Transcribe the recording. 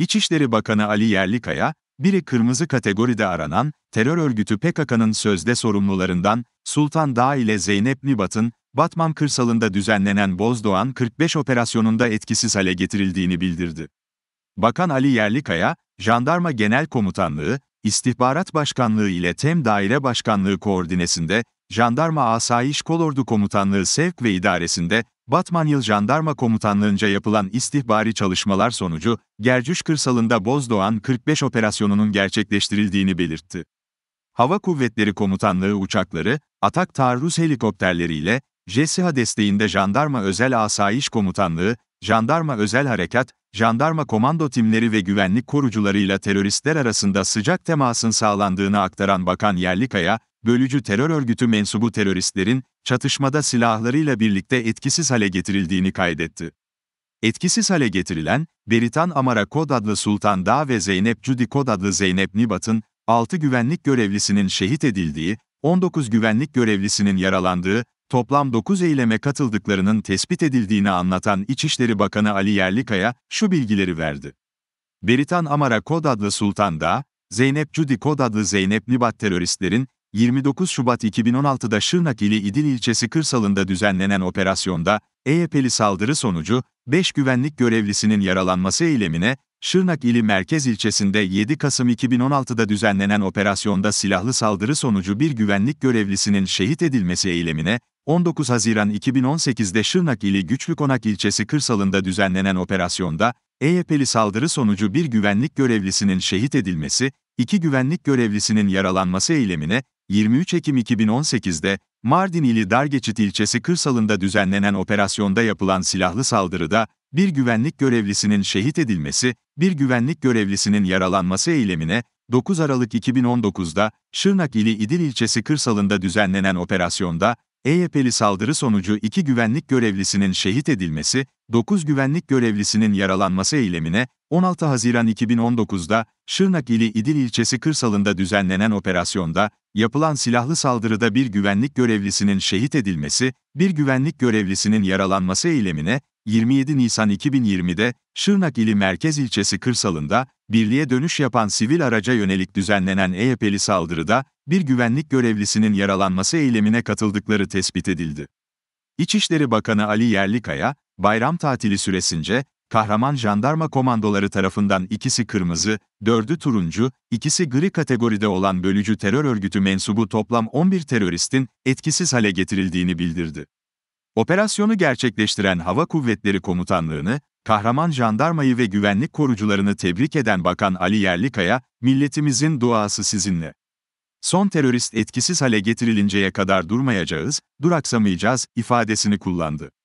İçişleri Bakanı Ali Yerlikaya, biri kırmızı kategoride aranan, terör örgütü PKK'nın sözde sorumlularından, Sultan Dağ ile Zeynep Nibat'ın, Batman kırsalında düzenlenen Bozdoğan 45 operasyonunda etkisiz hale getirildiğini bildirdi. Bakan Ali Yerlikaya, Jandarma Genel Komutanlığı, İstihbarat Başkanlığı ile TEM Daire Başkanlığı koordinesinde, Jandarma Asayiş Kolordu Komutanlığı Sevk ve İdaresinde, Batman Yıl Jandarma Komutanlığınca yapılan istihbari çalışmalar sonucu, Gercüş kırsalında Bozdoğan 45 operasyonunun gerçekleştirildiğini belirtti. Hava Kuvvetleri Komutanlığı uçakları, atak taarruz helikopterleriyle, JESİHA desteğinde Jandarma Özel Asayiş Komutanlığı, Jandarma Özel Harekat, jandarma komando timleri ve güvenlik korucularıyla teröristler arasında sıcak temasın sağlandığını aktaran Bakan Yerlikaya, bölücü terör örgütü mensubu teröristlerin, çatışmada silahlarıyla birlikte etkisiz hale getirildiğini kaydetti. Etkisiz hale getirilen, Beritan Amara Kod adlı Sultan Dağ ve Zeynep Cudi Kod adlı Zeynep Nibat'ın, 6 güvenlik görevlisinin şehit edildiği, 19 güvenlik görevlisinin yaralandığı, toplam 9 eyleme katıldıklarının tespit edildiğini anlatan İçişleri Bakanı Ali Yerlikaya şu bilgileri verdi. Beritan Amara Kod adlı Sultan Dağ, Zeynep Cudi Kod adlı Zeynep Nibat teröristlerin, 29 Şubat 2016'da Şırnak ili İdil ilçesi kırsalında düzenlenen operasyonda, EYP'li saldırı sonucu, 5 güvenlik görevlisinin yaralanması eylemine, Şırnak ili merkez ilçesinde 7 Kasım 2016'da düzenlenen operasyonda silahlı saldırı sonucu bir güvenlik görevlisinin şehit edilmesi eylemine, 19 Haziran 2018'de Şırnak ili Güçlükonak ilçesi kırsalında düzenlenen operasyonda, EYP'li saldırı sonucu bir güvenlik görevlisinin şehit edilmesi, iki güvenlik görevlisinin yaralanması eylemine, 23 Ekim 2018'de Mardin ili Dargeçit ilçesi kırsalında düzenlenen operasyonda yapılan silahlı saldırıda bir güvenlik görevlisinin şehit edilmesi, bir güvenlik görevlisinin yaralanması eylemine 9 Aralık 2019'da Şırnak ili İdil ilçesi kırsalında düzenlenen operasyonda EYP'li saldırı sonucu iki güvenlik görevlisinin şehit edilmesi, 9 güvenlik görevlisinin yaralanması eylemine 16 Haziran 2019'da Şırnak ili İdil ilçesi kırsalında düzenlenen operasyonda Yapılan silahlı saldırıda bir güvenlik görevlisinin şehit edilmesi, bir güvenlik görevlisinin yaralanması eylemine, 27 Nisan 2020'de Şırnak ili Merkez ilçesi kırsalında birliğe dönüş yapan sivil araca yönelik düzenlenen EYP'li saldırıda bir güvenlik görevlisinin yaralanması eylemine katıldıkları tespit edildi. İçişleri Bakanı Ali Yerlikaya, bayram tatili süresince kahraman jandarma komandoları tarafından ikisi kırmızı, dördü turuncu, ikisi gri kategoride olan bölücü terör örgütü mensubu toplam 11 teröristin etkisiz hale getirildiğini bildirdi. Operasyonu gerçekleştiren Hava Kuvvetleri Komutanlığı'nı, kahraman jandarmayı ve güvenlik korucularını tebrik eden Bakan Ali Yerlikaya, milletimizin duası sizinle. Son terörist etkisiz hale getirilinceye kadar durmayacağız, duraksamayacağız ifadesini kullandı.